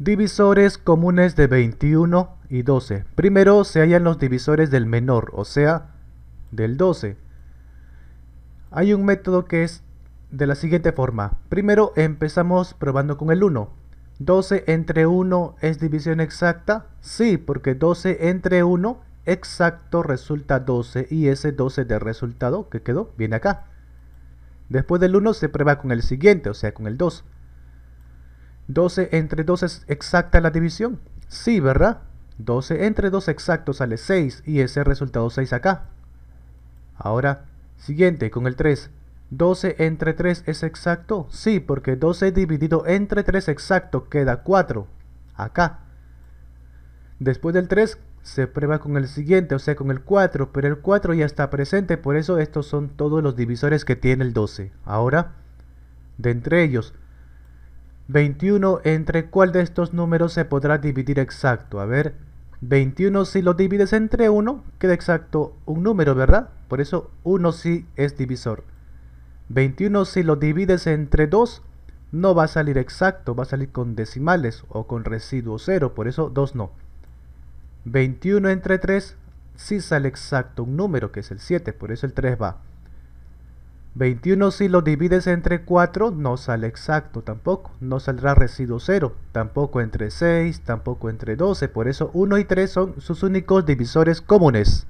Divisores comunes de 21 y 12. Primero se hallan los divisores del menor, o sea, del 12. Hay un método que es de la siguiente forma. Primero empezamos probando con el 1. 12 entre 1 es división exacta. Sí, porque 12 entre 1 exacto resulta 12 y ese 12 de resultado que quedó viene acá. Después del 1 se prueba con el siguiente, o sea con el 2. 12 entre 2 es exacta la división. Sí, ¿verdad? 12 entre 2 exacto sale 6 y ese resultado 6 acá. Ahora, siguiente con el 3. 12 entre 3 es exacto. Sí, porque 12 dividido entre 3 exacto queda 4. Acá. Después del 3 se prueba con el siguiente, o sea con el 4, pero el 4 ya está presente, por eso estos son todos los divisores que tiene el 12. Ahora, de entre ellos, 21, ¿entre cuál de estos números se podrá dividir exacto? A ver, 21 si lo divides entre 1, queda exacto un número, ¿verdad? Por eso 1 sí es divisor. 21 si lo divides entre 2, no va a salir exacto, va a salir con decimales o con residuo 0, por eso 2 no. 21 entre 3 sí sale exacto un número, que es el 7, por eso el 3 va. 21 si lo divides entre 4 no sale exacto tampoco, no saldrá residuo 0, tampoco entre 6, tampoco entre 12, por eso 1 y 3 son sus únicos divisores comunes.